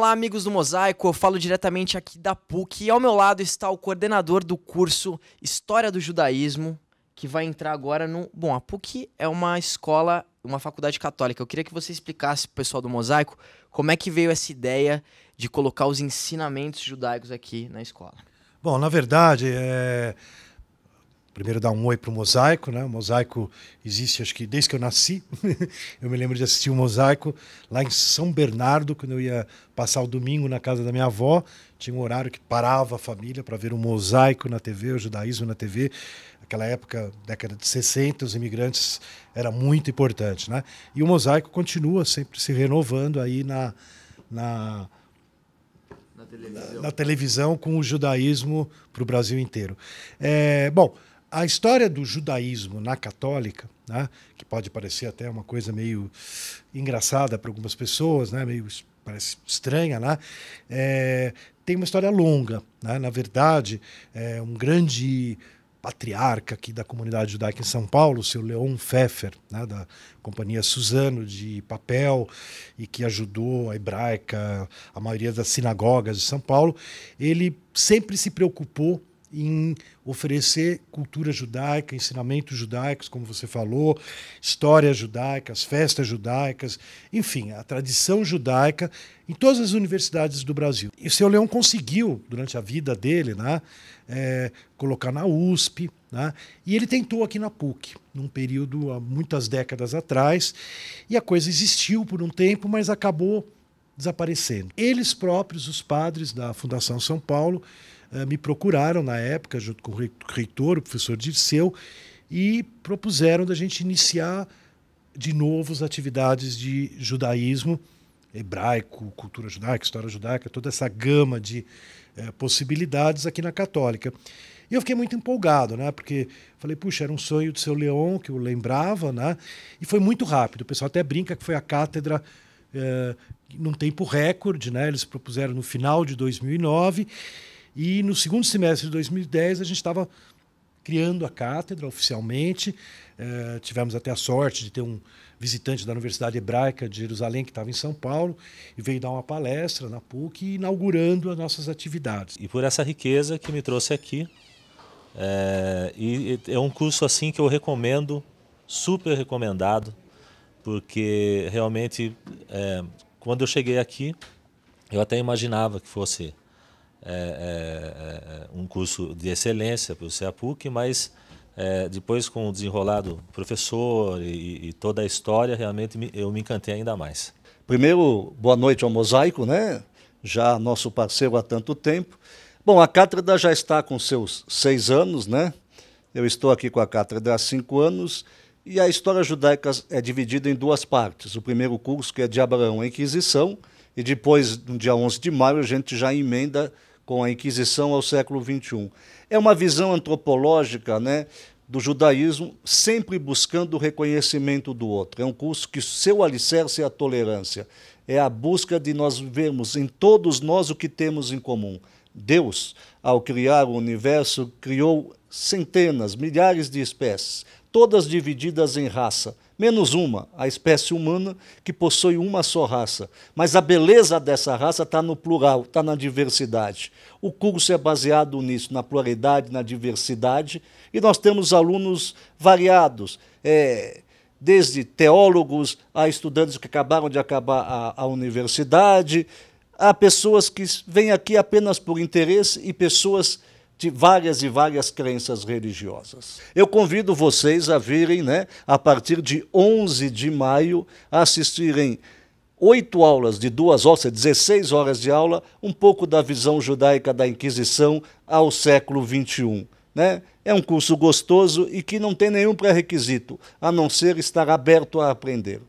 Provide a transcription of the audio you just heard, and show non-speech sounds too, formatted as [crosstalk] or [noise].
Olá, amigos do Mosaico, eu falo diretamente aqui da PUC e ao meu lado está o coordenador do curso História do Judaísmo, que vai entrar agora no. Bom, a PUC é uma escola, uma faculdade católica. Eu queria que você explicasse para o pessoal do Mosaico como é que veio essa ideia de colocar os ensinamentos judaicos aqui na escola. Bom, na verdade, é primeiro dar um oi para o Mosaico, né? O Mosaico existe, acho que desde que eu nasci. [laughs] eu me lembro de assistir o Mosaico lá em São Bernardo, quando eu ia passar o domingo na casa da minha avó. Tinha um horário que parava a família para ver o Mosaico na TV, o judaísmo na TV. Naquela época, década de 60, os imigrantes era muito importante, né? E o Mosaico continua sempre se renovando aí na... na na televisão. Na, na televisão com o judaísmo para o Brasil inteiro. É, bom, a história do judaísmo na católica, né, que pode parecer até uma coisa meio engraçada para algumas pessoas, né, meio parece estranha, né, é, tem uma história longa. Né? Na verdade, é um grande patriarca aqui da comunidade judaica em São Paulo, o seu Leon Pfeffer, né, da companhia Suzano de papel, e que ajudou a hebraica, a maioria das sinagogas de São Paulo, ele sempre se preocupou em oferecer cultura judaica, ensinamentos judaicos, como você falou, histórias judaicas, festas judaicas, enfim, a tradição judaica em todas as universidades do Brasil. E o seu Leão conseguiu, durante a vida dele, né, é, colocar na USP, né, e ele tentou aqui na PUC, num período há muitas décadas atrás, e a coisa existiu por um tempo, mas acabou desaparecendo. Eles próprios, os padres da Fundação São Paulo, eh, me procuraram na época, junto com o reitor, o professor Dirceu, e propuseram da gente iniciar de novo as atividades de judaísmo hebraico, cultura judaica, história judaica, toda essa gama de eh, possibilidades aqui na Católica. E eu fiquei muito empolgado, né? Porque falei, puxa, era um sonho do seu leão que eu lembrava, né? E foi muito rápido. O pessoal até brinca que foi a cátedra eh, num tempo recorde, né? Eles propuseram no final de 2009 e no segundo semestre de 2010, a gente estava criando a cátedra oficialmente. Eh, tivemos até a sorte de ter um visitante da Universidade Hebraica de Jerusalém, que estava em São Paulo, e veio dar uma palestra na PUC, inaugurando as nossas atividades. E por essa riqueza que me trouxe aqui. É, e é um curso assim que eu recomendo, super recomendado, porque realmente, é, quando eu cheguei aqui, eu até imaginava que fosse é, é, é, um curso de excelência para o CEAPUC, mas é, depois com o desenrolado professor e, e toda a história, realmente me, eu me encantei ainda mais. Primeiro, boa noite ao Mosaico, né? já nosso parceiro há tanto tempo. Bom, a Cátedra já está com seus seis anos, né? Eu estou aqui com a Cátedra há cinco anos e a história judaica é dividida em duas partes. O primeiro curso, que é de Abraão a Inquisição, e depois, no dia 11 de maio, a gente já emenda com a Inquisição ao século XXI. É uma visão antropológica né, do judaísmo, sempre buscando o reconhecimento do outro. É um curso que seu alicerce é a tolerância. É a busca de nós vermos em todos nós o que temos em comum. Deus, ao criar o universo, criou centenas, milhares de espécies, todas divididas em raça menos uma, a espécie humana, que possui uma só raça. Mas a beleza dessa raça está no plural, está na diversidade. O curso é baseado nisso, na pluralidade, na diversidade, e nós temos alunos variados. É, desde teólogos a estudantes que acabaram de acabar a, a, universidade, a pessoas que vêm aqui apenas por interesse e pessoas de várias e várias crenças religiosas. Eu convido vocês a virem, né, a partir de 11 de maio, a assistirem oito aulas de duas horas, 16 horas de aula, um pouco da visão judaica da Inquisição ao século XXI. Né? É um curso gostoso e que não tem nenhum pré-requisito, a não ser estar aberto a aprender.